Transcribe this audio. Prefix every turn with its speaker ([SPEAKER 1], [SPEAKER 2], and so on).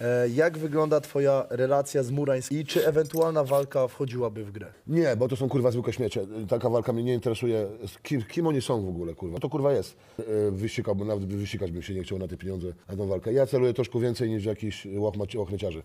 [SPEAKER 1] E, jak wygląda twoja relacja z Murańskim i czy ewentualna walka wchodziłaby w grę?
[SPEAKER 2] Nie, bo to są kurwa zwykłe śmiecie. Taka walka mnie nie interesuje. Kim, kim oni są w ogóle, kurwa? To kurwa jest. E, Wysikałbym, nawet wysikać bym się nie chciał na te pieniądze, na tą walkę. Ja celuję troszkę więcej niż jakiś łachmaci- łachmeciarzy.